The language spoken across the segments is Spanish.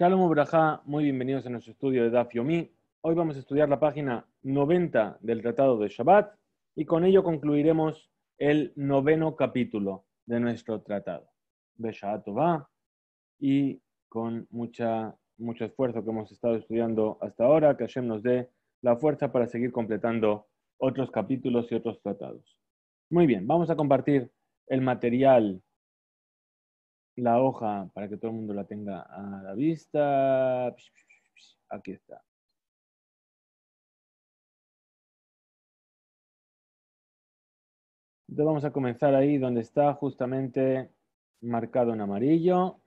Shalom Ubraja, muy bienvenidos a nuestro estudio de Daf Yomi. Hoy vamos a estudiar la página 90 del Tratado de Shabbat y con ello concluiremos el noveno capítulo de nuestro tratado. de y con mucha, mucho esfuerzo que hemos estado estudiando hasta ahora, que Hashem nos dé la fuerza para seguir completando otros capítulos y otros tratados. Muy bien, vamos a compartir el material la hoja para que todo el mundo la tenga a la vista. Aquí está. Entonces vamos a comenzar ahí donde está justamente marcado en amarillo.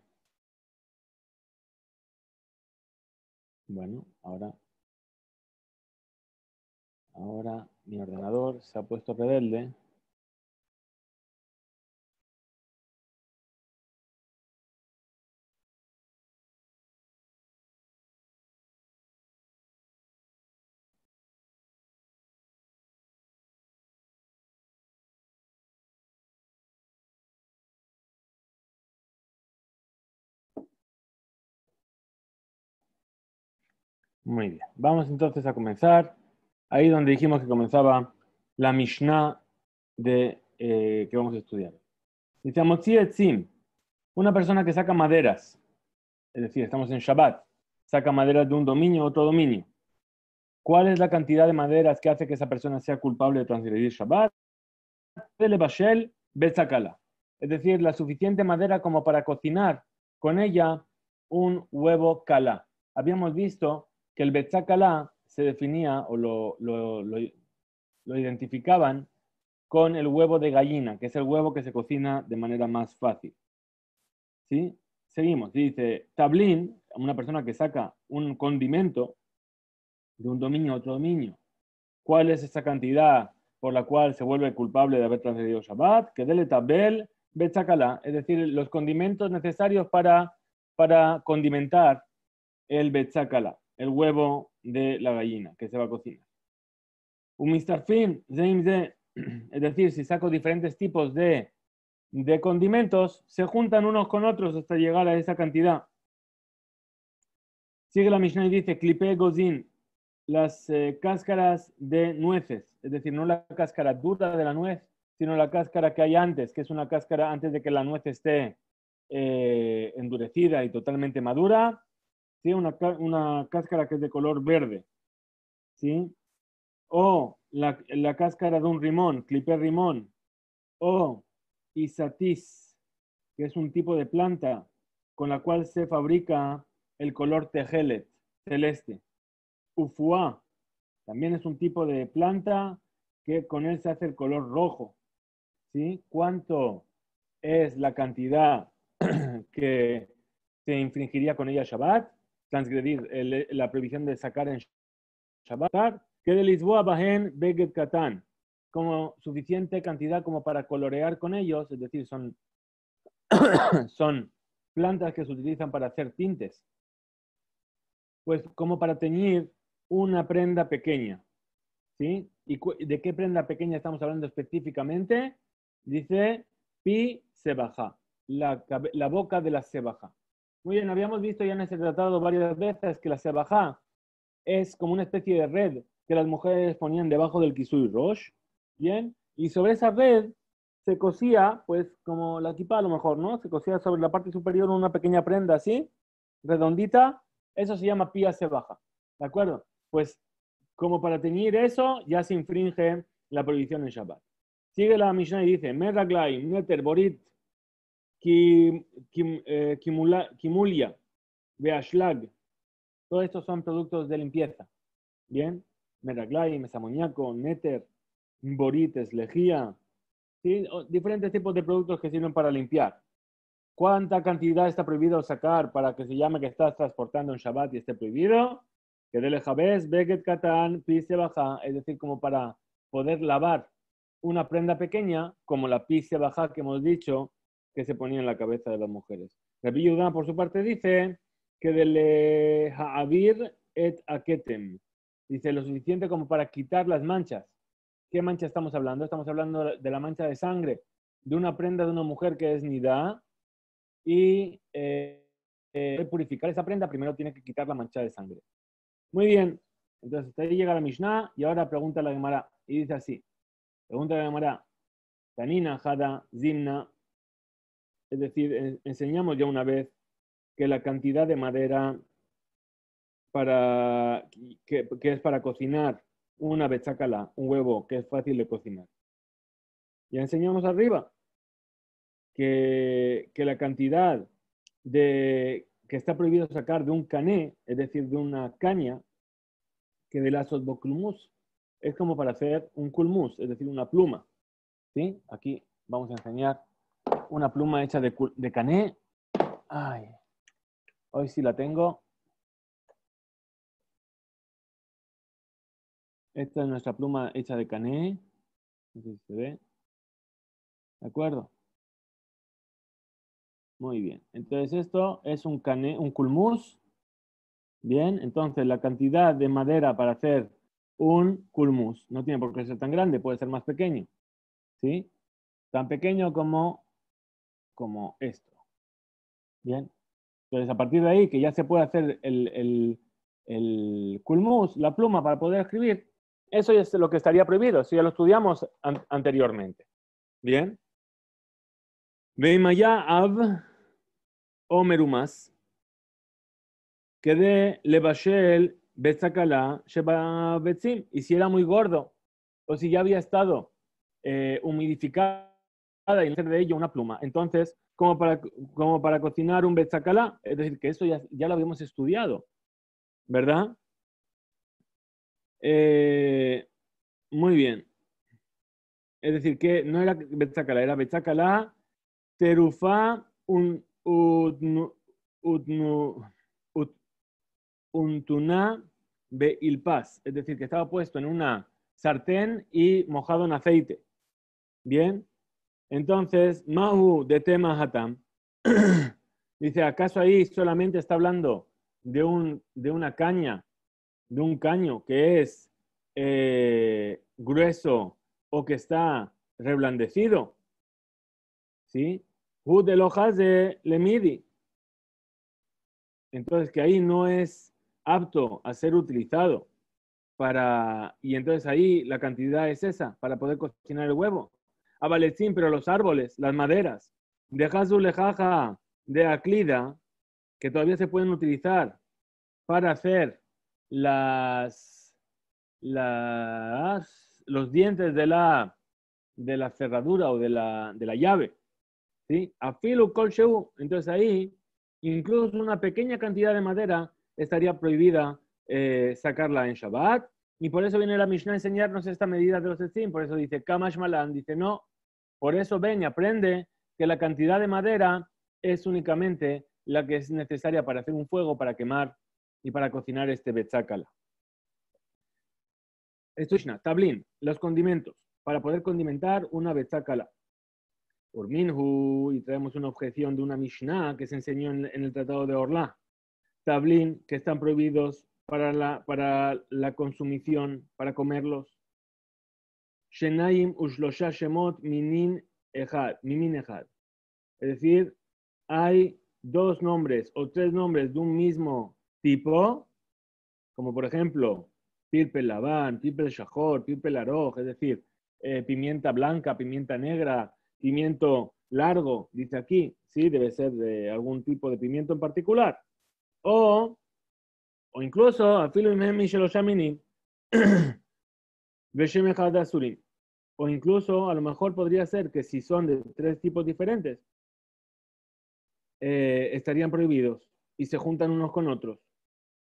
Bueno, ahora, ahora mi ordenador se ha puesto rebelde. Muy bien. Vamos entonces a comenzar. Ahí donde dijimos que comenzaba la Mishnah de, eh, que vamos a estudiar. Dice Amotzi Etzim, una persona que saca maderas, es decir, estamos en Shabbat, saca maderas de un dominio a otro dominio. ¿Cuál es la cantidad de maderas que hace que esa persona sea culpable de transgredir Shabbat? Es decir, la suficiente madera como para cocinar con ella un huevo kala. Habíamos visto que el Betzakalá se definía o lo, identificaban con el huevo de gallina, que es el huevo que se cocina de manera más fácil. Seguimos. Dice, tablín, una persona que saca un condimento de un dominio a otro dominio. ¿Cuál es esa cantidad por la cual se vuelve culpable de haber transgredido Shabbat? Que dele tabel, betzakalá, es decir, los condimentos necesarios para, condimentar el betzakalá el huevo de la gallina que se va a cocinar. Un Mr. de es decir, si saco diferentes tipos de, de condimentos, se juntan unos con otros hasta llegar a esa cantidad. Sigue la misión y dice, clipe gozin, las eh, cáscaras de nueces, es decir, no la cáscara dura de la nuez, sino la cáscara que hay antes, que es una cáscara antes de que la nuez esté eh, endurecida y totalmente madura, una, cáscara que es de color verde, ¿sí? O la, cáscara de un rimón, clipe rimón, o isatis, que es un tipo de planta con la cual se fabrica el color tejelet, celeste. Ufuá, también es un tipo de planta que con él se hace el color rojo. ¿sí? ¿Cuánto es la cantidad que se infringiría con ella Shabbat? transgredir la prohibición de sacar en Shabbat, que de Lisboa bajen Beget catán como suficiente cantidad como para colorear con ellos, es decir, son, son plantas que se utilizan para hacer tintes, pues como para teñir una prenda pequeña. ¿Sí? ¿Y de qué prenda pequeña estamos hablando específicamente? Dice pi se baja, la, la boca de la se muy bien, habíamos visto ya en ese tratado varias veces que la sebajá es como una especie de red que las mujeres ponían debajo del kisui rosh, ¿bien? Y sobre esa red se cosía, pues como la equipa, a lo mejor, ¿no? Se cosía sobre la parte superior una pequeña prenda así, redondita, eso se llama pía sebaja, ¿de acuerdo? Pues como para teñir eso, ya se infringe la prohibición en Shabbat. Sigue la Mishnah y dice, Meraglai, meter Borit, Kim, eh, Beashlag. Todos estos son productos de limpieza. Bien, Meraglay, mesamoniaco, Neter, Borites, Lejía. Diferentes tipos de productos que sirven para limpiar. ¿Cuánta cantidad está prohibido sacar para que se llame que estás transportando un Shabbat y esté prohibido? Que dele Jabez, Beget Katan, Pise Baja, es decir, como para poder lavar una prenda pequeña, como la Pise Baja que hemos dicho, que se ponía en la cabeza de las mujeres. Rabbi Yudá, por su parte, dice que de le Ha'avir et Aketem, dice lo suficiente como para quitar las manchas. ¿Qué mancha estamos hablando? Estamos hablando de la mancha de sangre, de una prenda de una mujer que es Nidá, y eh, eh purificar esa prenda, primero tiene que quitar la mancha de sangre. Muy bien, entonces ahí llega la Mishnah, y ahora pregunta la Gemara, y dice así, pregunta la Gemara, Tanina, Hada, Zimna, es decir, enseñamos ya una vez que la cantidad de madera que, es para cocinar una bechacala, un huevo, que es fácil de cocinar. Ya enseñamos arriba que, la cantidad de, que está prohibido sacar de un cané, es decir, de una caña, que de lazos boclumus, es como para hacer un culmus, es decir, una pluma. ¿Sí? Aquí vamos a enseñar una pluma hecha de, de cané. hoy sí la tengo. Esta es nuestra pluma hecha de cané. No sé si se ve. ¿De acuerdo? Muy bien. Entonces esto es un cané, un culmus. Bien, entonces la cantidad de madera para hacer un culmus no tiene por qué ser tan grande, puede ser más pequeño. ¿Sí? Tan pequeño como como esto. Bien. Entonces, a partir de ahí, que ya se puede hacer el, el, el culmus, la pluma, para poder escribir, eso es lo que estaría prohibido, si ya lo estudiamos anteriormente. Bien. Veimaya av omerumas. Quede lebashel betzakala sheba betzim. Y si era muy gordo, o si ya había estado eh, humidificado, y hacer de ello una pluma. Entonces, como para, cocinar un bechacalá? es decir, que eso ya, lo habíamos estudiado, ¿verdad? Eh, muy bien. Es decir, que no era bechacalá, era bechacalá terufá, un, un un untuná, ilpas Es decir, que estaba puesto en una sartén y mojado en aceite. Bien. Entonces, Mahu de Tema dice, ¿acaso ahí solamente está hablando de, una caña, de un caño que es eh, grueso o que está reblandecido? ¿Sí? Hu de Lojas de Lemidi. Entonces, que ahí no es apto a ser utilizado para, y entonces ahí la cantidad es esa, para poder cocinar el huevo. Abalecín, ah, pero los árboles, las maderas, de lejaja de aclida, que todavía se pueden utilizar para hacer las, las, los dientes de la, de la cerradura o de la, de la llave. ¿sí? Afilu entonces ahí incluso una pequeña cantidad de madera estaría prohibida eh, sacarla en Shabbat. Y por eso viene la Mishnah a enseñarnos esta medida de los estín. Por eso dice Kamash Malan, dice no, por eso ven y aprende que la cantidad de madera es únicamente la que es necesaria para hacer un fuego, para quemar y para cocinar este bechácala. Estushna, tablín, los condimentos, para poder condimentar una bechácala. Urminhu, y traemos una objeción de una Mishnah que se enseñó en, el Tratado de Orlá. Tablín, que están prohibidos para la, para la consumición, para comerlos. Ushlosha Shemot Minin Es decir, hay dos nombres o tres nombres de un mismo tipo, como por ejemplo pirpe lavan piper Shahor, piper Aroj, es decir, eh, pimienta blanca, pimienta negra, pimiento largo, dice aquí, sí, debe ser de algún tipo de pimiento en particular. O, o incluso, afilo me Oshaminim, Beshem o incluso a lo mejor podría ser que si son de tres tipos diferentes, eh, estarían prohibidos y se juntan unos con otros.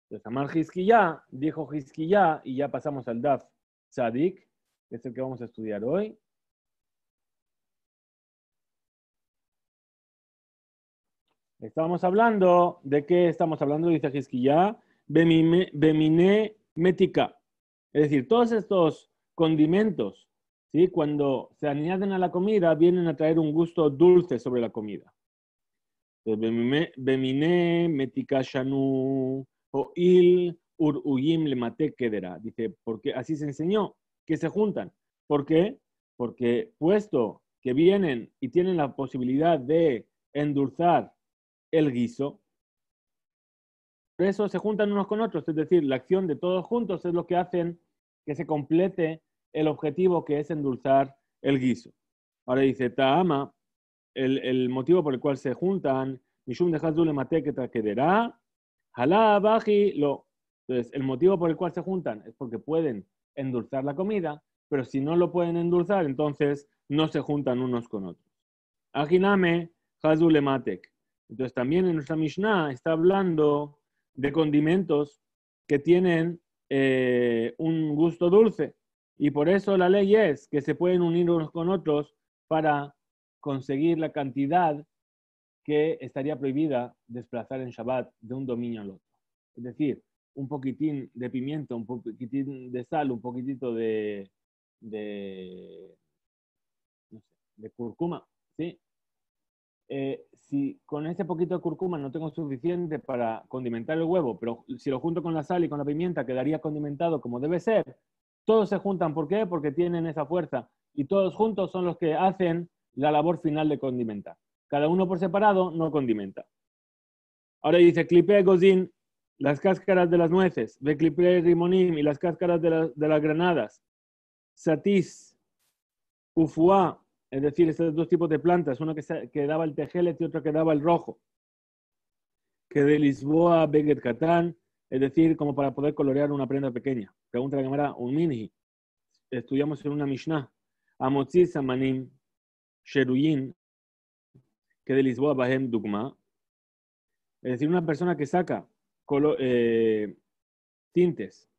Entonces, Amar ya dijo y ya pasamos al Daf Sadik, que es el que vamos a estudiar hoy. Estábamos hablando, ¿de qué estamos hablando? Dice Hizkiyah, Bemine Metika. Es decir, todos estos condimentos cuando se añaden a la comida, vienen a traer un gusto dulce sobre la comida. Bemine, metikashanu, oil, uruyim, lemate, kedera. Dice, porque así se enseñó, que se juntan. ¿Por qué? Porque puesto que vienen y tienen la posibilidad de endulzar el guiso, por eso se juntan unos con otros, es decir, la acción de todos juntos es lo que hacen que se complete el objetivo que es endulzar el guiso. Ahora dice, Ta'ama, el, motivo por el cual se juntan, Mishum de lo. Entonces, el motivo por el cual se juntan es porque pueden endulzar la comida, pero si no lo pueden endulzar, entonces no se juntan unos con otros. aginame Hazule Entonces, también en nuestra Mishnah está hablando de condimentos que tienen eh, un gusto dulce. Y por eso la ley es que se pueden unir unos con otros para conseguir la cantidad que estaría prohibida desplazar en Shabbat de un dominio al otro. Es decir, un poquitín de pimiento, un poquitín de sal, un poquitito de, de, no sé, de curcuma ¿sí? Eh, si con ese poquito de curcuma no tengo suficiente para condimentar el huevo, pero si lo junto con la sal y con la pimienta quedaría condimentado como debe ser, todos se juntan, ¿por qué? Porque tienen esa fuerza y todos juntos son los que hacen la labor final de condimentar. Cada uno por separado no condimenta. Ahora dice, clipe las cáscaras de las nueces, ve clipe rimonim y las cáscaras de, las granadas, satis, ufuá, es decir, estos dos tipos de plantas, uno que, que daba el tejelet y otro que daba el rojo, que de Lisboa, Beget Catán, es decir, como para poder colorear una prenda pequeña. Pregunta la cámara, un mini. Estudiamos en una Mishnah, Amotzi Samanim Sheruyin, que de Lisboa Bahem Dugma. Es decir, una persona que saca eh, tintes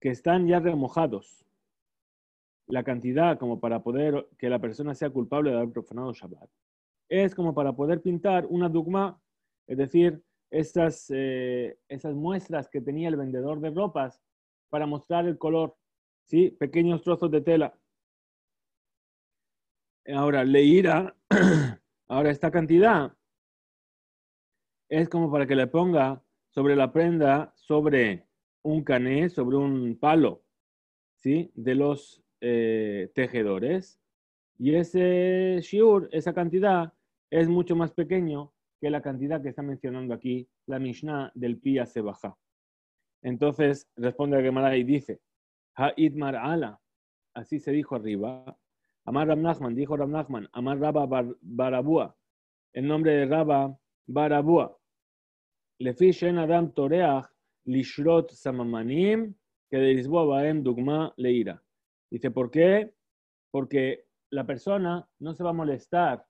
que están ya remojados. La cantidad como para poder que la persona sea culpable de haber profanado Shabbat. Es como para poder pintar una dugma, es decir, esas, eh, esas muestras que tenía el vendedor de ropas para mostrar el color, ¿sí? Pequeños trozos de tela. Ahora, Leira, ahora esta cantidad es como para que le ponga sobre la prenda, sobre un cané, sobre un palo, ¿sí? De los eh, tejedores. Y ese shiur, esa cantidad, es mucho más pequeño que la cantidad que está mencionando aquí la Mishnah del Pía se baja. Entonces responde a Gemara y dice, Ha'id ala, así se dijo arriba. Amar Rab Nachman, dijo Rab Nachman, Amar Rabba Barabua, el nombre de Rabba Barabua, Lefi Shen Adam Toreach, Lishrot Samamanim, que de Lisboa Baem Dugma Leira. Dice, ¿por qué? Porque la persona no se va a molestar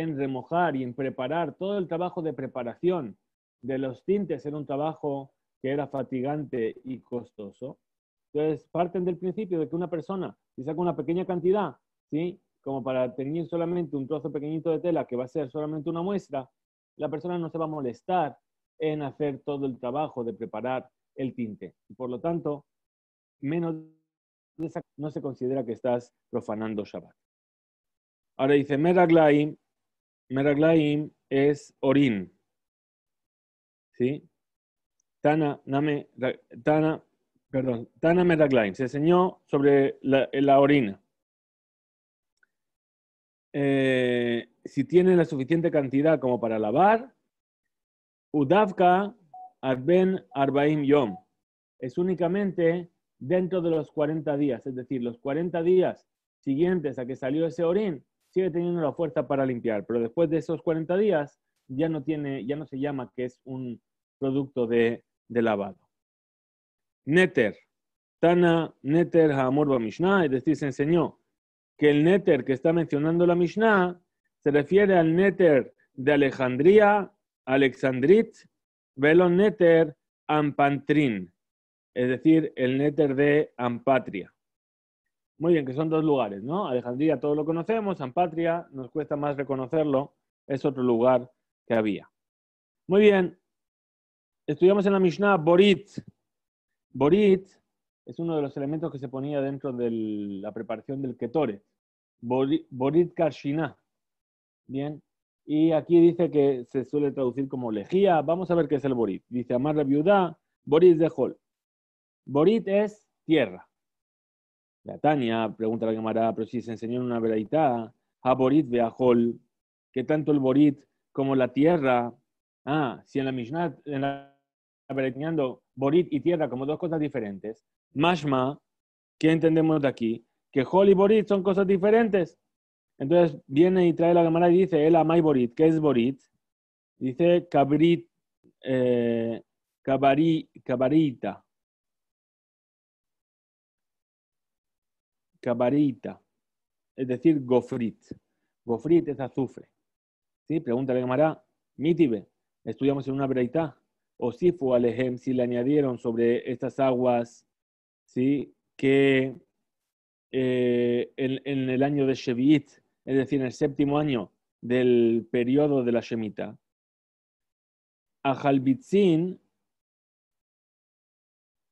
en remojar y en preparar, todo el trabajo de preparación de los tintes era un trabajo que era fatigante y costoso. Entonces, parten del principio de que una persona, si saca una pequeña cantidad, ¿sí? como para tener solamente un trozo pequeñito de tela, que va a ser solamente una muestra, la persona no se va a molestar en hacer todo el trabajo de preparar el tinte. Y por lo tanto, menos no se considera que estás profanando Shabbat. Ahora dice, Meraglaim, Meraglaim es Orin. ¿Sí? Tana, name, Tana, perdón, Tana Meraglaim se enseñó sobre la, orina. Eh, si tiene la suficiente cantidad como para lavar, Udavka Arben, Arbaim Yom es únicamente dentro de los 40 días, es decir, los 40 días siguientes a que salió ese orín, sigue teniendo la fuerza para limpiar, pero después de esos 40 días ya no, tiene, ya no se llama que es un producto de, lavado. Neter, Tana Neter Hamor Mishnah, es decir, se enseñó que el netter que está mencionando la Mishnah se refiere al Neter de Alejandría, Alexandrit, Velo Neter Ampantrin, es decir, el netter de Ampatria. Muy bien, que son dos lugares, ¿no? Alejandría todos lo conocemos, San Patria nos cuesta más reconocerlo, es otro lugar que había. Muy bien, estudiamos en la Mishnah Borit. Borit es uno de los elementos que se ponía dentro de la preparación del Ketore. Borit, Karshina. Bien, y aquí dice que se suele traducir como lejía. Vamos a ver qué es el Borit. Dice Amar la viuda, Borit de Hol. Borit es tierra. La Tania pregunta a la camarada, pero si se enseñó una veraitá, ah, a Borit Hall que tanto el Borit como la tierra, ah, si en la Mishnah, en la Borit y tierra como dos cosas diferentes, Mashma, ¿qué entendemos de aquí? Que Hol y Borit son cosas diferentes. Entonces viene y trae la camarada y dice, el Amay Borit, ¿qué es Borit? Dice Cabrit, eh, cabarita, es decir, gofrit. Gofrit es azufre. ¿Sí? Pregunta le Gemara, Mitibe, estudiamos en una breita, o si fue Alejem, si le añadieron sobre estas aguas, ¿sí? que eh, en, el año de Sheviit, es decir, en el séptimo año del periodo de la Shemitah, ajalbitzin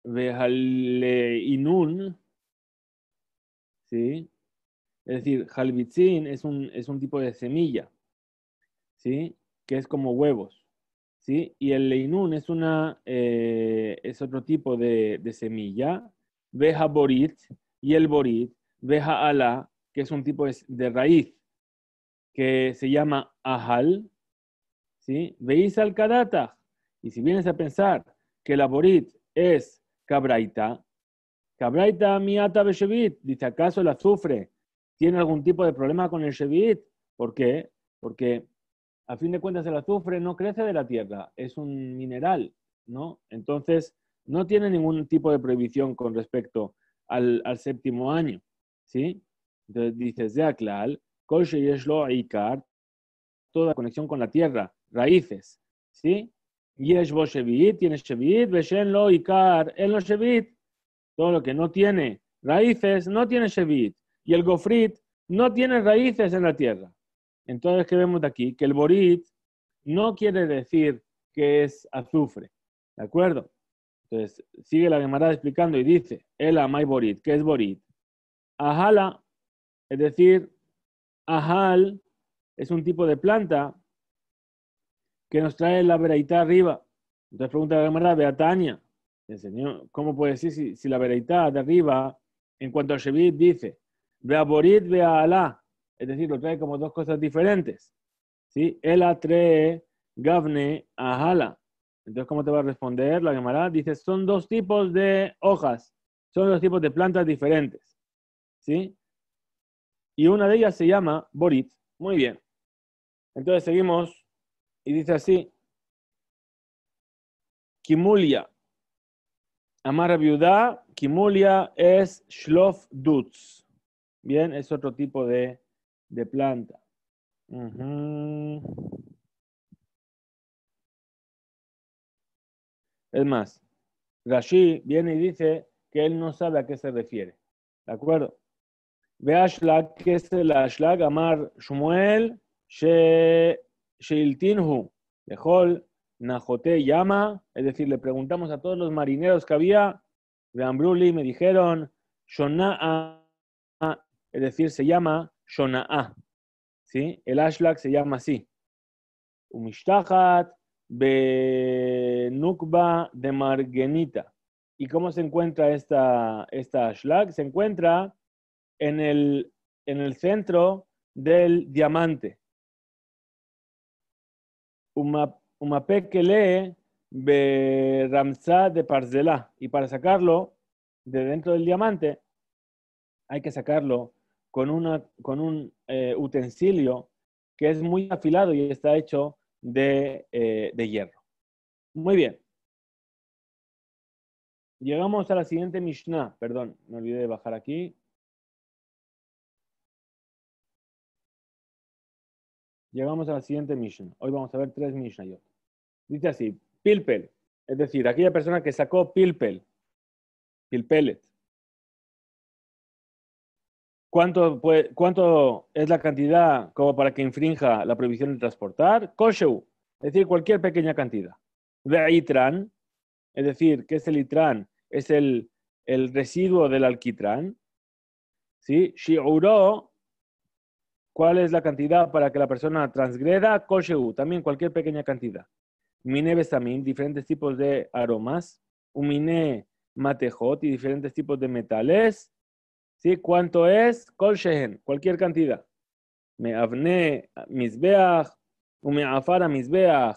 vejaleinun Inun es decir, halvitzin es un, tipo de semilla, ¿sí? Que es como huevos, ¿sí? Y el leinun es, una, eh, es otro tipo de, semilla, veja borit y el borit, veja ala, que es un tipo de, raíz que se llama ajal. ¿sí? Veis al kadata. Y si vienes a pensar que la borit es cabraita, Cabraita miata beshevit, dice, ¿acaso el azufre ¿Tiene algún tipo de problema con el shevit? ¿Por qué? Porque a fin de cuentas el azufre no crece de la tierra, es un mineral, ¿no? Entonces, no tiene ningún tipo de prohibición con respecto al, séptimo año, ¿sí? Entonces dice, Zeaklal, Koshe Yeshlo Aikar, toda conexión con la tierra, raíces, ¿sí? Yesh Shevit, tiene Shevit, Beshen Lo Ikar, en Lo Shevit, todo lo que no tiene raíces no tiene Shevit. Y el Gofrit no tiene raíces en la tierra. Entonces, ¿qué vemos de aquí? Que el Borit no quiere decir que es azufre. ¿De acuerdo? Entonces, sigue la Gemara explicando y dice, el amai borit, ¿qué es borit? Ahala, es decir, ahal es un tipo de planta que nos trae la veraita arriba. Entonces pregunta la Gemara, Beatania, ¿Cómo puede decir si, la Verdad de arriba, en cuanto a Shevit, dice, Borit, a Alá. es decir, lo trae como dos cosas diferentes. ¿sí? El atree, Gavne, Ahala. Entonces, ¿cómo te va a responder la Gemara? Dice, son dos tipos de hojas, son dos tipos de plantas diferentes. ¿Sí? Y una de ellas se llama Borit. Muy bien. Entonces seguimos y dice así, Kimulia, Amar viuda, Kimulia es Shlof Dutz. Bien, es otro tipo de, de planta. Es más, Rashi viene y dice que él no sabe a qué se refiere. ¿De acuerdo? Ve Ashlag, que es el Ashlag, Amar Shmuel, Sheiltinhu, Lejol, Najote llama, es decir, le preguntamos a todos los marineros que había, de Ambruli me dijeron, Shonaa, es decir, se llama Shonaa, ¿sí? El ashlag se llama así. Umishtahat, Benukba de Margenita. ¿Y cómo se encuentra esta, esta Se encuentra en el, centro del diamante que lee de Y para sacarlo de dentro del diamante, hay que sacarlo con, un eh, utensilio que es muy afilado y está hecho de, eh, de hierro. Muy bien. Llegamos a la siguiente Mishnah. Perdón, me olvidé de bajar aquí. Llegamos a la siguiente misión. Hoy vamos a ver tres Mishnayot. Dice así, Pilpel, es decir, aquella persona que sacó Pilpel, Pilpelet. ¿Cuánto, ¿Cuánto es la cantidad como para que infrinja la prohibición de transportar? Kosheu, es decir, cualquier pequeña cantidad. Veitran, es decir, que es el itran, es el, el residuo del alquitrán. ¿Sí? Shiuro, ¿Cuál es la cantidad para que la persona transgreda? Kosheu, también cualquier pequeña cantidad. Mine besamim, diferentes tipos de aromas. Umine matejot y diferentes tipos de metales. ¿Sí? ¿Cuánto es? Kolshehen, cualquier cantidad. Me avne misbeach, Me afara misbeach,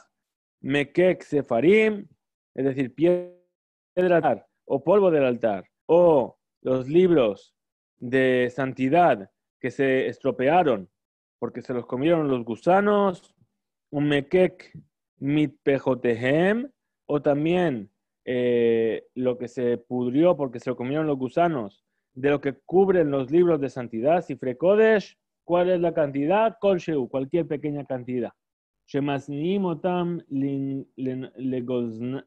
mekek sefarim, es decir, piedra o polvo del altar, o los libros de santidad que se estropearon porque se los comieron los gusanos, un mequec o también eh, lo que se pudrió porque se lo comieron los gusanos, de lo que cubren los libros de santidad, si frecodesh, ¿cuál es la cantidad? colcheu? cualquier pequeña cantidad. Shemasnimotam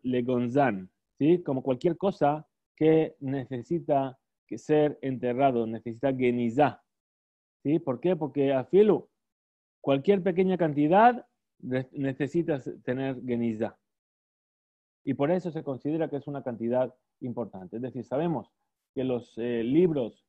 legonzan, ¿sí? Como cualquier cosa que necesita que ser enterrado, necesita genizá, ¿Sí? ¿Por qué? Porque a cualquier pequeña cantidad necesitas tener geniza. Y por eso se considera que es una cantidad importante. Es decir, sabemos que los eh, libros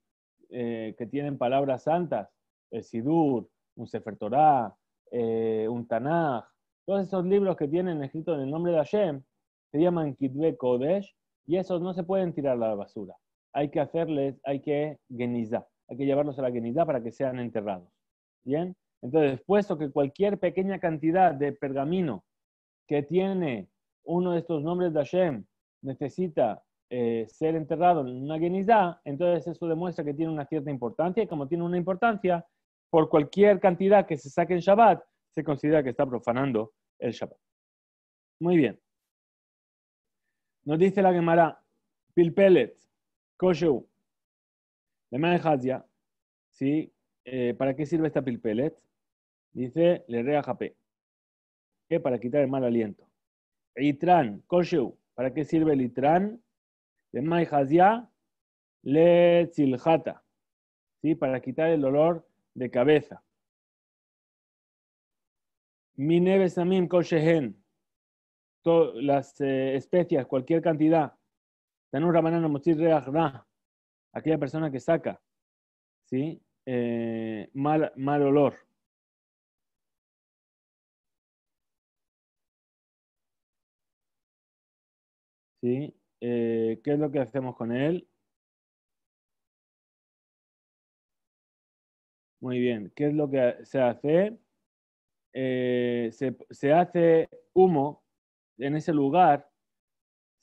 eh, que tienen palabras santas, el Sidur, un Sefer Torah, eh, un Tanaj, todos esos libros que tienen escrito en el nombre de Hashem, se llaman Kidwe Kodesh, y esos no se pueden tirar a la basura. Hay que hacerles, hay que genizar hay que llevarlos a la Guenidá para que sean enterrados. Bien, entonces, puesto que cualquier pequeña cantidad de pergamino que tiene uno de estos nombres de Hashem necesita eh, ser enterrado en una Guenidá, entonces eso demuestra que tiene una cierta importancia y como tiene una importancia, por cualquier cantidad que se saque en Shabbat, se considera que está profanando el Shabbat. Muy bien. Nos dice la Gemara, Pilpelet, Koshu, ¿sí? Eh, ¿Para qué sirve esta pilpelet? Dice, le rea ¿Qué? Para quitar el mal aliento. E itran, kosheu. ¿Para qué sirve el itran? Lema de le tsiljata. ¿Sí? Para quitar el dolor de cabeza. Minevesamin coshehen. Todas Las eh, especias, cualquier cantidad. Tanur un motir aquella persona que saca, ¿sí? Eh, mal, olor. ¿Sí? Eh, ¿Qué es lo que hacemos con él? Muy bien, ¿qué es lo que se hace? Eh, se, se, hace humo en ese lugar,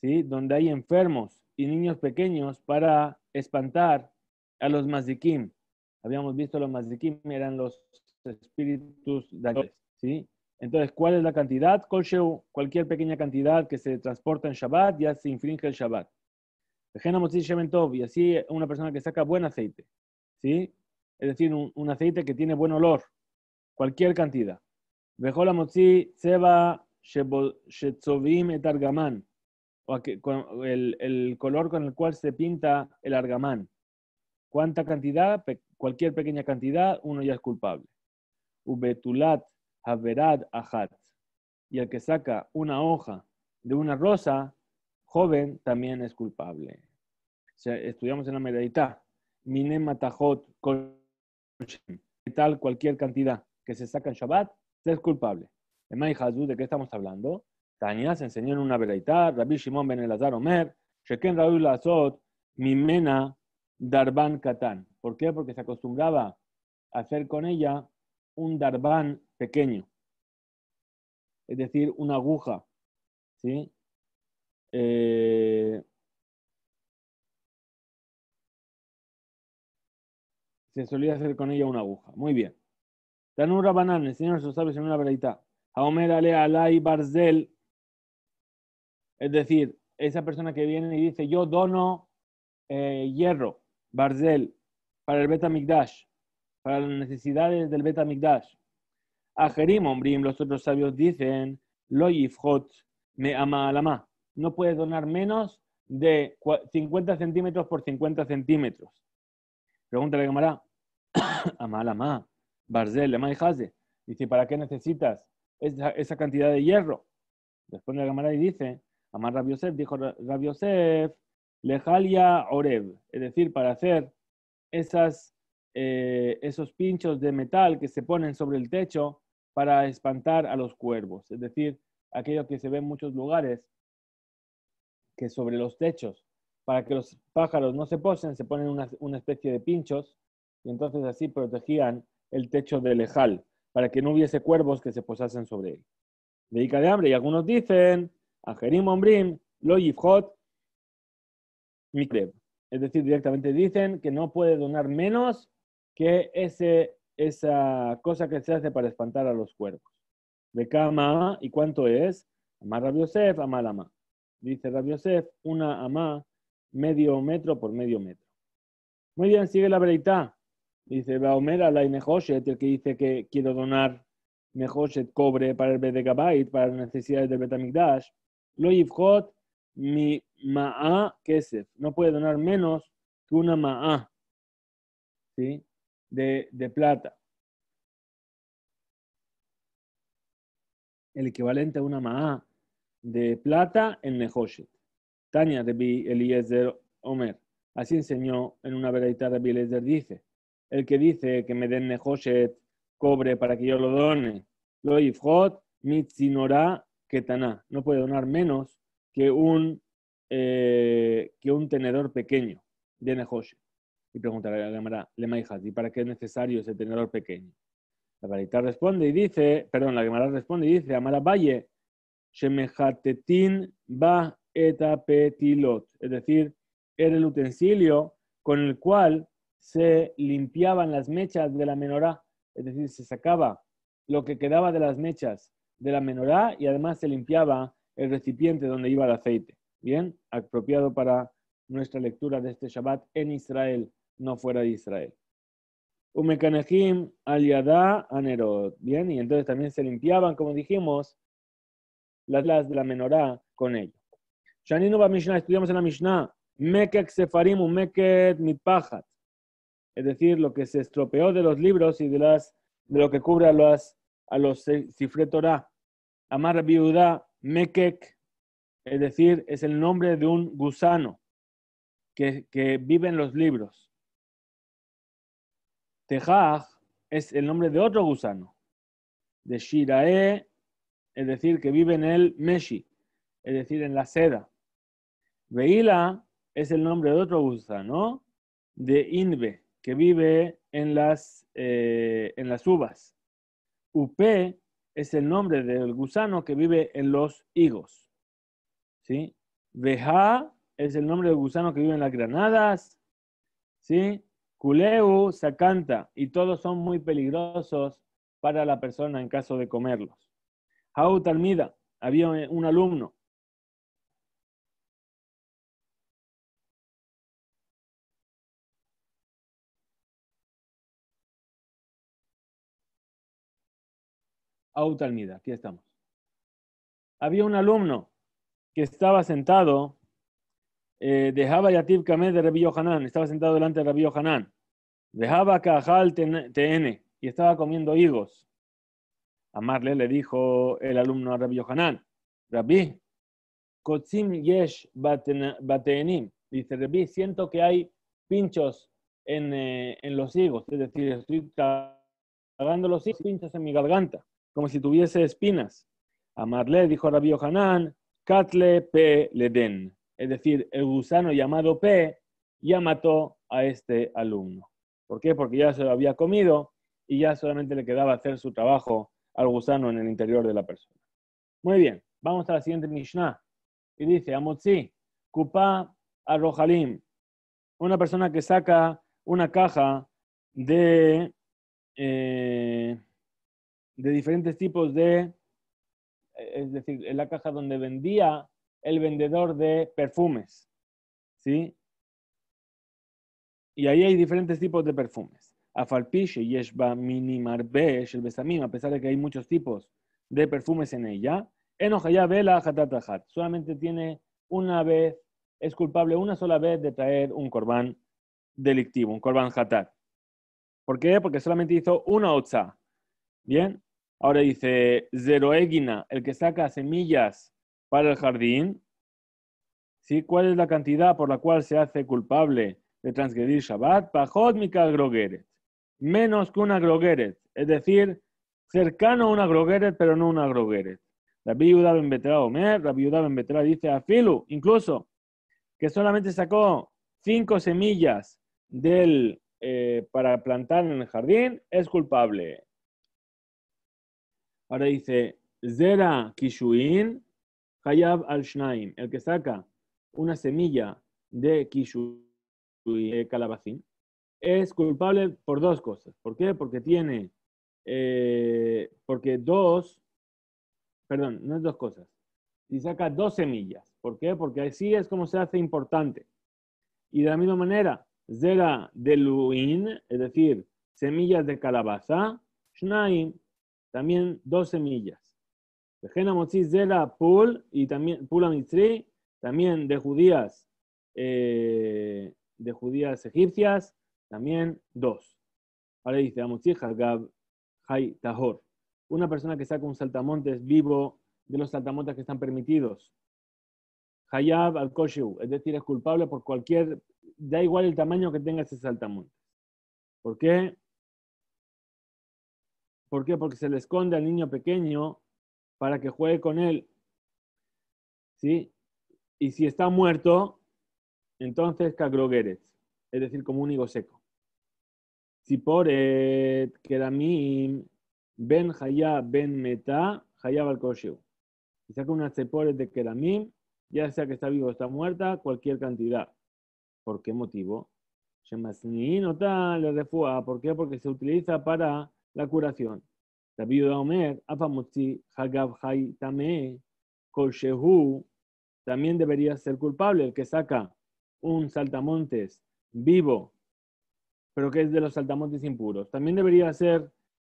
¿sí? Donde hay enfermos y niños pequeños para espantar a los mazikim. Habíamos visto los mazikim, eran los espíritus de ¿sí? Entonces, ¿cuál es la cantidad? Cualquier pequeña cantidad que se transporta en Shabbat ya se infringe el Shabbat. Y así una persona que saca buen aceite, ¿sí? Es decir, un, aceite que tiene buen olor, cualquier cantidad. Vejola Motzi Seba et Etargaman el, color con el cual se pinta el argamán. Cuánta cantidad, cualquier pequeña cantidad, uno ya es culpable. Ubetulat Y el que saca una hoja de una rosa joven también es culpable. O sea, estudiamos en la Meredita. Minem tal cualquier cantidad que se saca en Shabbat, es culpable. En Hazud, ¿de qué estamos hablando? se enseñó en una veredita, Rabbi Shimon ben Elazar Omer, Sheken Raúl Azot, Mimena Darban Katán. ¿Por qué? Porque se acostumbraba a hacer con ella un Darban pequeño, es decir, una aguja. ¿sí? Eh, se solía hacer con ella una aguja. Muy bien. Tanura Banan, Señor sabe en una A Omer Ale Alay Barzel es decir, esa persona que viene y dice, yo dono eh, hierro, barzel, para el beta Mi'kdash, para las necesidades del beta A Ajerim, Brim, los otros sabios dicen, lo me ama No puedes donar menos de 50 centímetros por 50 centímetros. Pregúntale a cámara, ama barzel, lema y Dice, ¿para qué necesitas esa, cantidad de hierro? Responde la cámara y dice, Amar Rabbi dijo Rabbi Yosef, lejalia oreb, es decir, para hacer esas, eh, esos pinchos de metal que se ponen sobre el techo para espantar a los cuervos, es decir, aquello que se ve en muchos lugares, que sobre los techos, para que los pájaros no se posen, se ponen una, especie de pinchos y entonces así protegían el techo de lejal, para que no hubiese cuervos que se posasen sobre él. Dedica de hambre, y algunos dicen, Ajerim Ombrim, Lo Yifhot, Mikrev. Es decir, directamente dicen que no puede donar menos que ese, esa cosa que se hace para espantar a los cuerpos. De cama, ¿y cuánto es? Amar Yosef, Dice Rabiosef, una Ama, medio metro por medio metro. Muy bien, sigue la verita. Dice Baomer la Nehoshet, el que dice que quiero donar Nehoshet cobre para el Bedegabait, para las necesidades del Betamigdash. Lo mi ma'a kesef. No puede donar menos que una ma'a ¿sí? de, de plata. El equivalente a una ma'a de plata en Nehoshet. Tania el Eliezer Omer. Así enseñó en una veredita de Eliezer dice, el que dice que me den Nehoshet cobre para que yo lo done, lo mi mitzinorá taná no puede donar menos que un, eh, que un tenedor pequeño de José Y pregunta la Gemara, ¿y para qué es necesario ese tenedor pequeño? La responde y dice, perdón, la Gemara responde y dice, Amara Valle, Shemejatetin ba etapetilot, es decir, era el utensilio con el cual se limpiaban las mechas de la menorá, es decir, se sacaba lo que quedaba de las mechas de la menorá y además se limpiaba el recipiente donde iba el aceite. Bien, apropiado para nuestra lectura de este Shabbat en Israel, no fuera de Israel. Umekanehim aliada anerot. Bien, y entonces también se limpiaban, como dijimos, las las de la menorá con ello. Shaninu Mishnah, estudiamos en la Mishnah, Mekek Sefarim Meket mipachat Es decir, lo que se estropeó de los libros y de, las, de lo que cubra las a los cifre Torah. Amar viuda Mekek, es decir, es el nombre de un gusano que, que vive en los libros. Tejaj es el nombre de otro gusano, de Shirae, es decir, que vive en el Meshi, es decir, en la seda. Veila es el nombre de otro gusano, de Inbe, que vive en las, eh, en las uvas. UP es el nombre del gusano que vive en los higos. ¿Sí? Veja es el nombre del gusano que vive en las granadas. ¿Sí? Culeu, sacanta, y todos son muy peligrosos para la persona en caso de comerlos. Talmida, había un alumno Autalmida, aquí estamos. Había un alumno que estaba sentado, eh, dejaba Yatib Kamed de Rabbi Yohanan, estaba sentado delante de Rabbi Yohanan, dejaba Cajal TN y estaba comiendo higos. A Marle le dijo el alumno a Rabbi Yohanan, Rabí, Kotsim Yesh Bateenim, dice Rabbi, siento que hay pinchos en, eh, los higos, es decir, estoy cagando los higos, pinchos en mi garganta como si tuviese espinas. Amarle, dijo Rabbi Hanán, Katle pe Leden. Es decir, el gusano llamado Pe ya mató a este alumno. ¿Por qué? Porque ya se lo había comido y ya solamente le quedaba hacer su trabajo al gusano en el interior de la persona. Muy bien, vamos a la siguiente Mishnah. Y dice, Amotzi, Kupá Arrojalim. Una persona que saca una caja de... Eh, de diferentes tipos de, eh, es decir, en la caja donde vendía el vendedor de perfumes, ¿sí? Y ahí hay diferentes tipos de perfumes. Afalpiche, Yeshba, Mini, es el Besamim, a pesar de que hay muchos tipos de perfumes en ella. Enojaya, Vela, hatatahat Solamente tiene una vez, es culpable una sola vez de traer un corbán delictivo, un corbán hatat ¿Por qué? Porque solamente hizo una otza. Bien, Ahora dice, Zeroegina, el que saca semillas para el jardín. ¿Sí? ¿Cuál es la cantidad por la cual se hace culpable de transgredir Shabbat? Pajot mikal Menos que una grogeret. Es decir, cercano a una grogeret, pero no una grogeret. La viuda ben Betra Omer, la viuda ben Betra dice a Filu, incluso, que solamente sacó cinco semillas eh, para plantar en el jardín, es culpable. Ahora dice, Zera Kishuin, Hayab al Shnaim. El que saca una semilla de Kishuin, de calabacín, es culpable por dos cosas. ¿Por qué? Porque tiene, eh, porque dos, perdón, no es dos cosas. Si saca dos semillas. ¿Por qué? Porque así es como se hace importante. Y de la misma manera, Zera Delu'in, es decir, semillas de calabaza, Shnaim, también dos semillas. Vejena de la pul y también pula también de judías, eh, de judías egipcias, también dos. Ahora dice, amotzi hagab hay tahor. Una persona que saca un saltamontes vivo de los saltamontes que están permitidos. Hayab al koshu, es decir, es culpable por cualquier, da igual el tamaño que tenga ese saltamontes. ¿Por qué? ¿Por qué? Porque se le esconde al niño pequeño para que juegue con él. ¿Sí? Y si está muerto, entonces cagrogueres, es decir, como un higo seco. Si por el eh, keramim, ben haya, ben meta, haya balkoshiu. Si saca una seporet de keramim, ya sea que está vivo o está muerta, cualquier cantidad. ¿Por qué motivo? ¿Por qué? Porque se utiliza para la curación. David Omer, también debería ser culpable el que saca un saltamontes vivo, pero que es de los saltamontes impuros. También debería ser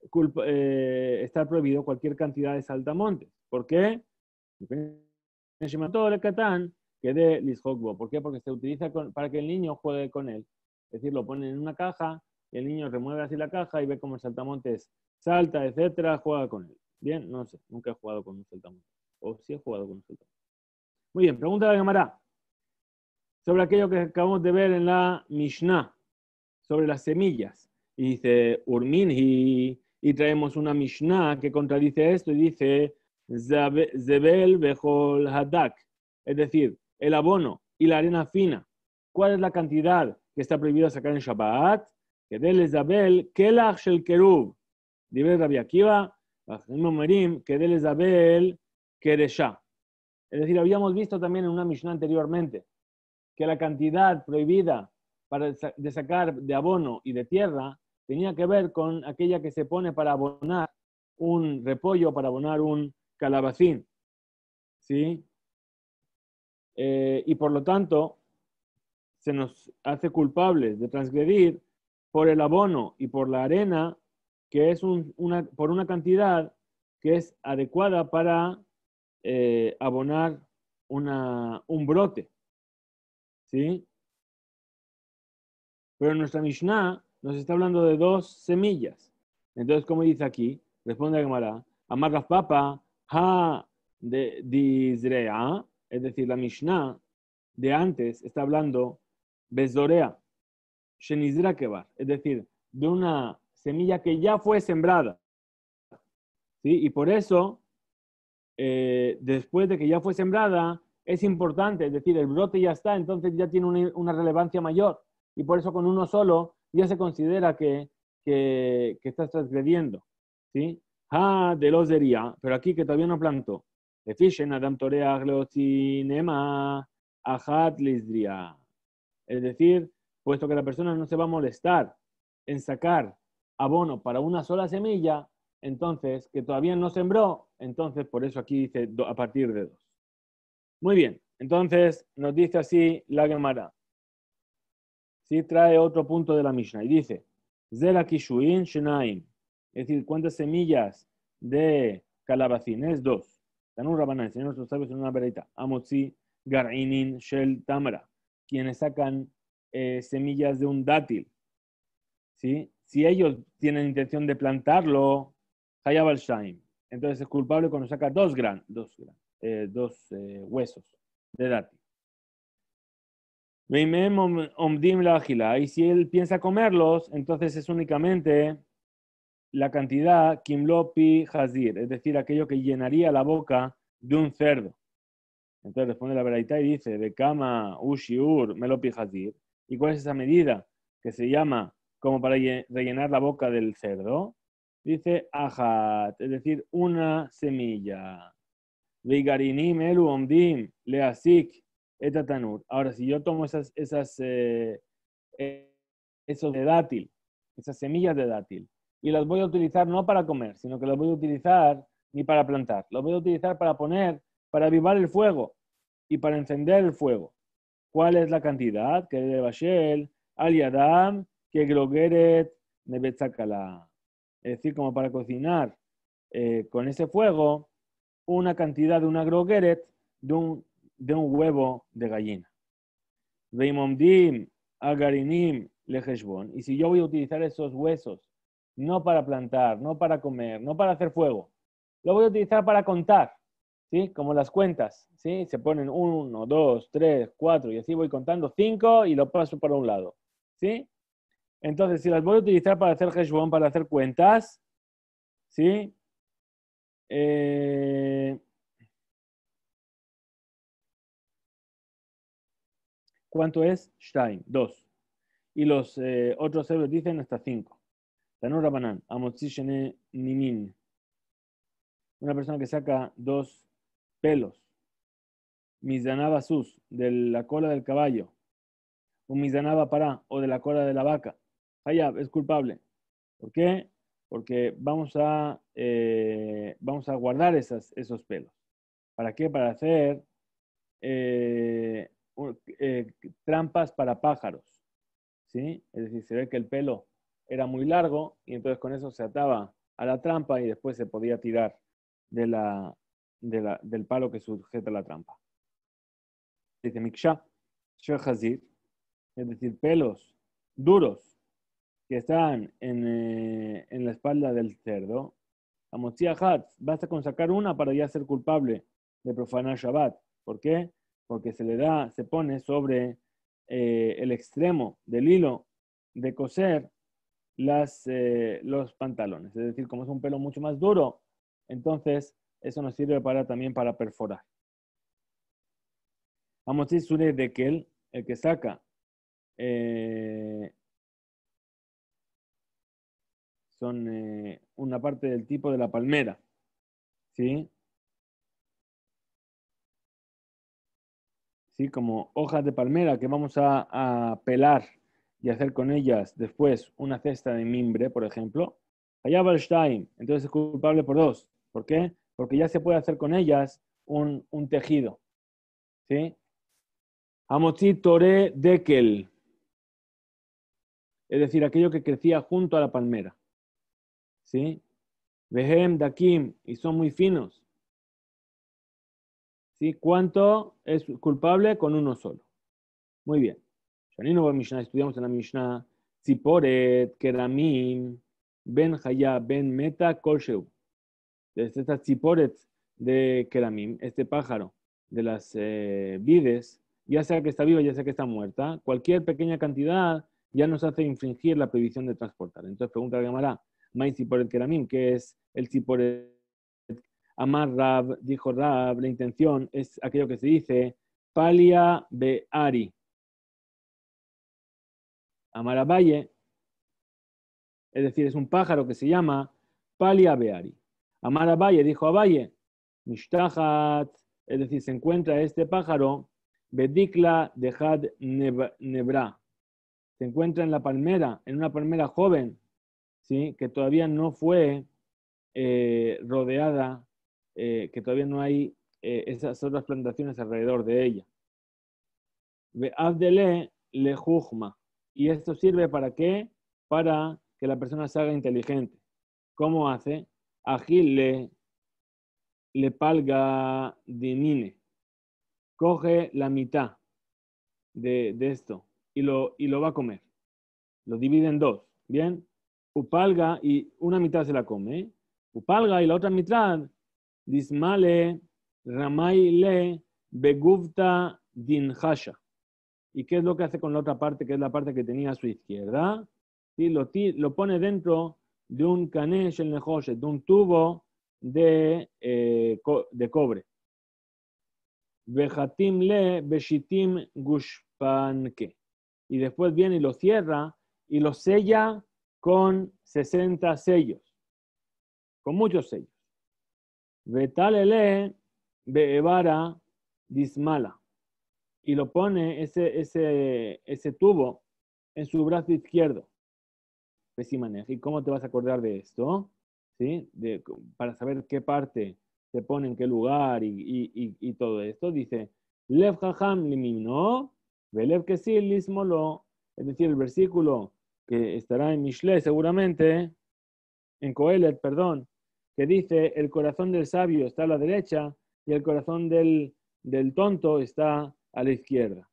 culpa, eh, estar prohibido cualquier cantidad de saltamontes. ¿Por qué? Todo el catán que de ¿Por qué? Porque se utiliza para que el niño juegue con él. Es decir, lo ponen en una caja el niño remueve así la caja y ve cómo el saltamontes salta, etcétera, juega con él. Bien, no sé, nunca he jugado con un saltamontes. O sí he jugado con un saltamontes. Muy bien, pregunta de la Gemara. Sobre aquello que acabamos de ver en la Mishnah, sobre las semillas. Y dice Urmín, y traemos una Mishnah que contradice esto y dice Zebel Bejol Hadak. Es decir, el abono y la arena fina. ¿Cuál es la cantidad que está prohibida sacar en Shabbat? que לזבל כלח el קירוב, que רבי que ואחרים Quedé le Es decir, habíamos visto también en una misión anteriormente que la cantidad prohibida para de sacar de abono y de tierra tenía que ver con aquella que se pone para abonar un repollo, para abonar un calabacín. ¿Sí? Eh, y por lo tanto, se nos hace culpables de transgredir por el abono y por la arena, que es un, una, por una cantidad que es adecuada para eh, abonar una, un brote. ¿Sí? Pero nuestra Mishnah nos está hablando de dos semillas. Entonces, como dice aquí, responde a Gemara, Amar papa, ha de Dizrea, es decir, la Mishnah de antes está hablando Bezorea, es decir, de una semilla que ya fue sembrada. ¿sí? Y por eso, eh, después de que ya fue sembrada, es importante, es decir, el brote ya está, entonces ya tiene una, relevancia mayor. Y por eso con uno solo ya se considera que, que, estás transgrediendo. ¿sí? Ah, de los pero aquí que todavía no plantó. Es decir, puesto que la persona no se va a molestar en sacar abono para una sola semilla, entonces, que todavía no sembró, entonces por eso aquí dice a partir de dos. Muy bien, entonces nos dice así la Gemara. Sí, trae otro punto de la Mishnah y dice, Zera Kishuin es decir, cuántas semillas de calabacín, es dos. Dan un rabanán, el Señor sabe, en una verita. Amotzi Garinin Shel tamara quienes sacan eh, semillas de un dátil. Si ellos tienen intención de plantarlo, Hayab Entonces es culpable cuando saca dos, gran, dos, gran, eh, dos eh, huesos de dátil. Y si él piensa comerlos, entonces es únicamente la cantidad kimlopi hazir, es decir, aquello que llenaría la boca de un cerdo. Entonces pone la verdad y dice, de kama ushiur melopi hazir, ¿Y cuál es esa medida que se llama como para rellenar la boca del cerdo? Dice ajat, es decir, una semilla. Ligarinim elu leasik etatanur. Ahora, si yo tomo esas, esas, eh, eh, esos de dátil, esas semillas de dátil, y las voy a utilizar no para comer, sino que las voy a utilizar ni para plantar. Las voy a utilizar para poner, para avivar el fuego y para encender el fuego. ¿Cuál es la cantidad que debe Bashel al Yadam que Glogeret Nebetzakala? Es decir, como para cocinar eh, con ese fuego una cantidad de una grogueret de un, de un huevo de gallina. Veimondim Agarinim Lejeshbon. Y si yo voy a utilizar esos huesos, no para plantar, no para comer, no para hacer fuego, lo voy a utilizar para contar. ¿sí? Como las cuentas, ¿sí? Se ponen uno, dos, tres, cuatro, y así voy contando cinco y lo paso para un lado, ¿sí? Entonces, si las voy a utilizar para hacer hashbon, para hacer cuentas, ¿sí? Eh, ¿Cuánto es? Stein, dos. Y los eh, otros ceros dicen hasta cinco. Tanur Rabanan, Nimin. Una persona que saca dos pelos, misdanaba sus, de la cola del caballo, o misdanaba para, o de la cola de la vaca. allá ah, es culpable. ¿Por qué? Porque vamos a, eh, vamos a guardar esas, esos pelos. ¿Para qué? Para hacer eh, eh, trampas para pájaros. ¿sí? Es decir, se ve que el pelo era muy largo y entonces con eso se ataba a la trampa y después se podía tirar de la, del palo que sujeta la trampa. Dice Miksha, Shehazir, es decir, pelos duros que están en, eh, la espalda del cerdo. Hat, basta con sacar una para ya ser culpable de profanar Shabbat. ¿Por qué? Porque se le da, se pone sobre eh, el extremo del hilo de coser las, eh, los pantalones. Es decir, como es un pelo mucho más duro, entonces eso nos sirve para, también para perforar. Vamos a decir de que el, que saca eh, son eh, una parte del tipo de la palmera. ¿Sí? ¿Sí? Como hojas de palmera que vamos a, a pelar y hacer con ellas después una cesta de mimbre, por ejemplo. Allá va el Stein, entonces es culpable por dos. ¿Por qué? porque ya se puede hacer con ellas un, tejido. ¿Sí? Amotzi tore Dekel, es decir, aquello que crecía junto a la palmera. ¿Sí? Vehem, Dakim, y son muy finos. ¿Sí? ¿Cuánto es culpable? Con uno solo. Muy bien. a Mishnah, estudiamos en la Mishnah. Tziporet, Keramim, Ben Haya, Ben Meta, de este, esta de Keramim, este pájaro de las eh, vides, ya sea que está viva, ya sea que está muerta, cualquier pequeña cantidad ya nos hace infringir la prohibición de transportar. Entonces pregunta Gamara, por tziporet Keramim? Que es el chiporet Amar Rab, dijo Rab, la intención es aquello que se dice, Palia Beari. Amarabaye, es decir, es un pájaro que se llama Palia Beari. Amar Valle dijo Valle Mishtahat, es decir, se encuentra este pájaro, Bedikla Dejad Nebra. Se encuentra en la palmera, en una palmera joven, ¿sí? que todavía no fue eh, rodeada, eh, que todavía no hay eh, esas otras plantaciones alrededor de ella. Abdele le Y esto sirve para qué? Para que la persona se haga inteligente. ¿Cómo hace? Agile le palga dinine. Coge la mitad de, esto y lo, va a comer. Lo divide en dos. Bien. Upalga y una mitad se la come. ¿eh? Upalga y la otra mitad. Dismale le begufta dinhasha. ¿Y qué es lo que hace con la otra parte, que es la parte que tenía a su izquierda? y lo pone dentro de un de un tubo de, eh, de cobre. Bejatim le beshitim gushpanke. Y después viene y lo cierra y lo sella con 60 sellos, con muchos sellos. Betalele beevara dismala. Y lo pone ese tubo en su brazo izquierdo. ¿Y cómo te vas a acordar de esto? ¿Sí? para saber qué parte se pone en qué lugar y, todo esto, dice, Lev Jajam limino, Velev sí, lismolo, es decir, el versículo que estará en Mishle seguramente, en Coelet, perdón, que dice, el corazón del sabio está a la derecha y el corazón del, tonto está a la izquierda.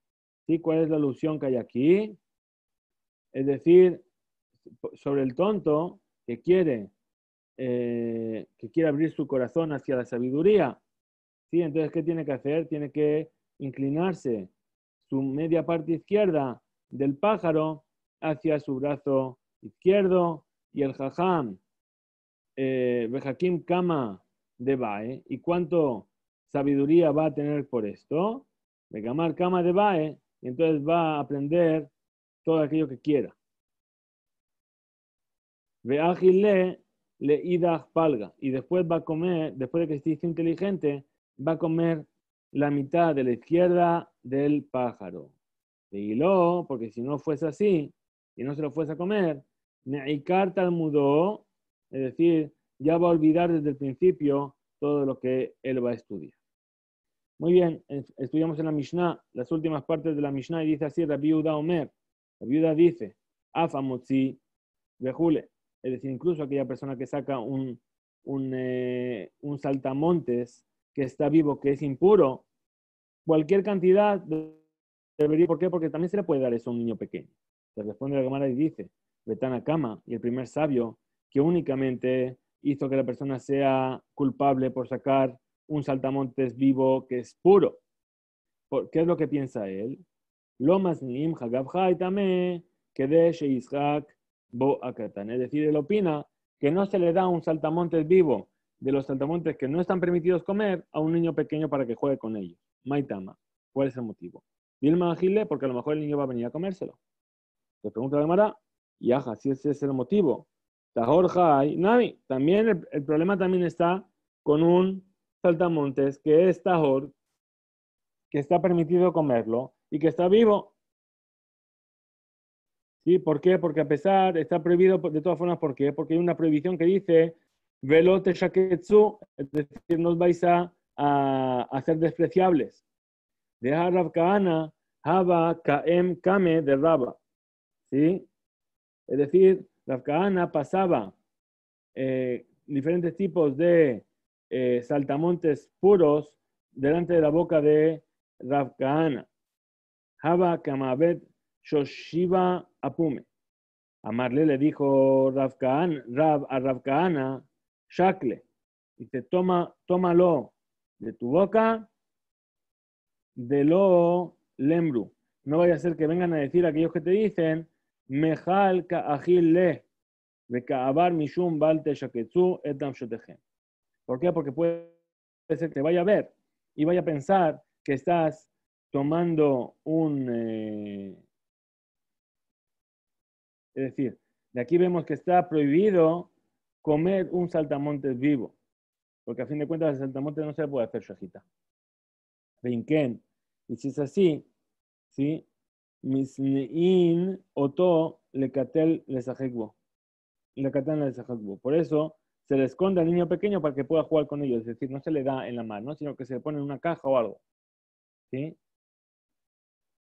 ¿Sí? ¿Cuál es la alusión que hay aquí? Es decir, sobre el tonto que quiere, eh, que quiere abrir su corazón hacia la sabiduría. ¿sí? Entonces, ¿qué tiene que hacer? Tiene que inclinarse su media parte izquierda del pájaro hacia su brazo izquierdo y el jajam, eh, Bejaquim Kama de Bae, ¿y cuánto sabiduría va a tener por esto? Begamar Kama de Bae, y entonces va a aprender todo aquello que quiera. Ve le palga. Y después va a comer, después de que esté inteligente, va a comer la mitad de la izquierda del pájaro. De lo porque si no fuese así, y no se lo fuese a comer, Neikar Talmudó, es decir, ya va a olvidar desde el principio todo lo que él va a estudiar. Muy bien, estudiamos en la Mishnah, las últimas partes de la Mishnah, y dice así, la viuda Omer, la viuda dice, Afamotzi, vejule, es decir, incluso aquella persona que saca eh, un, saltamontes que está vivo, que es impuro, cualquier cantidad debería, ¿por qué? Porque también se le puede dar eso a un niño pequeño. Se responde la cámara y dice, Betana Kama y el primer sabio, que únicamente hizo que la persona sea culpable por sacar un saltamontes vivo que es puro. ¿Qué es lo que piensa él? Lomas Nim Hagab Kedesh bo Es decir, él opina que no se le da un saltamontes vivo de los saltamontes que no están permitidos comer a un niño pequeño para que juegue con ellos. Maitama, ¿cuál es el motivo? Dilma Gile, porque a lo mejor el niño va a venir a comérselo. Le pregunta la Mara, aja, si ese es el motivo. Tajorja hay, navi también el, el, problema también está con un saltamontes que es Tajor, que está permitido comerlo y que está vivo. ¿Por qué? Porque a pesar, está prohibido de todas formas, ¿por qué? Porque hay una prohibición que dice, velote shaketsu, es decir, no vais a, ser despreciables. De Rav Kaana, Haba Kaem Kame de Raba. ¿Sí? Es decir, Rav pasaba eh, diferentes tipos de eh, saltamontes puros delante de la boca de Rav Kaana. Haba Kamabet Shoshiva Apume. Amarle le dijo Rav a ah, y Shakle, dice, toma, tómalo de tu boca, de lo lembru. No vaya a ser que vengan a decir aquellos que te dicen, Mejal ka'ajil le, de ka'abar mishum balte shaketsu etam shotejem. ¿Por qué? Porque puede ser que te vaya a ver y vaya a pensar que estás tomando un, eh, es decir, de aquí vemos que está prohibido comer un saltamontes vivo, porque a fin de cuentas el saltamontes no se puede hacer shajita. Rinken. Y si es así, ¿sí? Misnein oto lecatel le lekatel lesajekbo. Por eso se le esconde al niño pequeño para que pueda jugar con ellos. Es decir, no se le da en la mano, sino que se le pone en una caja o algo. ¿Sí?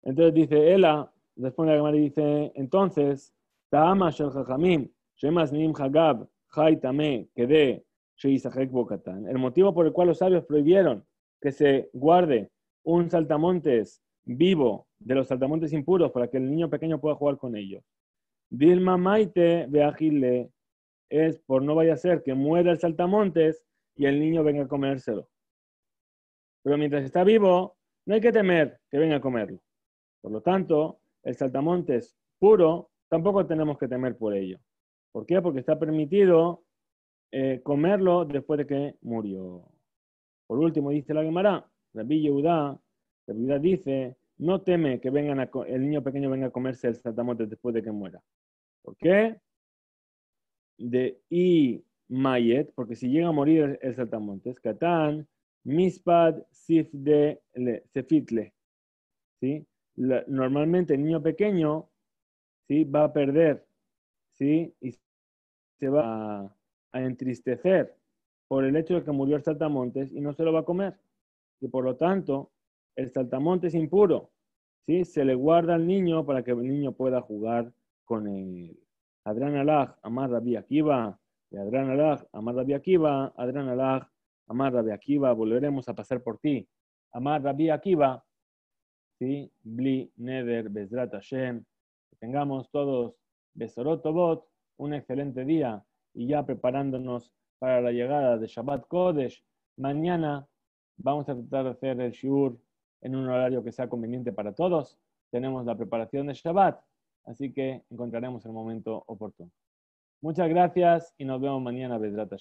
Entonces dice, ella responde a la y dice, entonces, el motivo por el cual los sabios prohibieron que se guarde un saltamontes vivo de los saltamontes impuros para que el niño pequeño pueda jugar con ellos. Dilma Maite de es por no vaya a ser que muera el saltamontes y el niño venga a comérselo. Pero mientras está vivo, no hay que temer que venga a comerlo. Por lo tanto, el saltamontes puro tampoco tenemos que temer por ello. ¿Por qué? Porque está permitido eh, comerlo después de que murió. Por último, dice la Gemara, Rabbi Yehuda, Rabbi Yehuda dice, no teme que vengan el niño pequeño venga a comerse el saltamontes después de que muera. ¿Por qué? De I Mayet, porque si llega a morir el saltamontes, Katán, Mispad, Sifde, Sefitle. ¿Sí? normalmente el niño pequeño ¿sí? va a perder ¿sí? y se va a, entristecer por el hecho de que murió el saltamontes y no se lo va a comer. Y por lo tanto, el saltamontes impuro, ¿sí? se le guarda al niño para que el niño pueda jugar con él. Adran Alaj, Amar Rabbi Akiva, y Adran Alaj, Amar Akiva, Adran Alaj, Amar Akiva, volveremos a pasar por ti. Amar Rabbi Akiva, ¿sí? Bli Neder Bezrat Hashem, que tengamos todos Besorotobot, un excelente día y ya preparándonos para la llegada de Shabbat Kodesh. Mañana vamos a tratar de hacer el Shiur en un horario que sea conveniente para todos. Tenemos la preparación de Shabbat, así que encontraremos el momento oportuno. Muchas gracias y nos vemos mañana, Bedrata